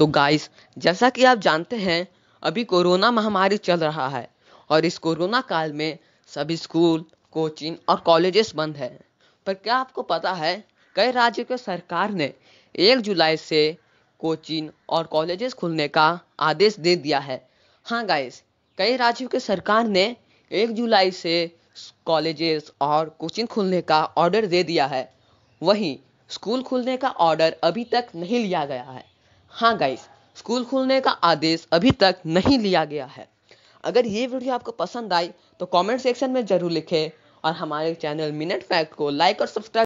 तो गाइस जैसा कि आप जानते हैं अभी कोरोना महामारी चल रहा है और इस कोरोना काल में सभी स्कूल कोचिंग और कॉलेजेस बंद हैं पर क्या आपको पता है कई राज्यों के सरकार ने एक जुलाई से कोचिंग और कॉलेजेस खुलने का आदेश दे दिया है हाँ गाइस कई राज्यों के सरकार ने एक जुलाई से कॉलेजेस और कोचिंग खुलने का ऑर्डर दे दिया है वहीं स्कूल खुलने का ऑर्डर अभी तक नहीं लिया गया है हाँ गाइस स्कूल खुलने का आदेश अभी तक नहीं लिया गया है अगर ये वीडियो आपको पसंद आई तो कमेंट सेक्शन में जरूर लिखें और हमारे चैनल मिनट फैक्ट को लाइक और सब्सक्राइब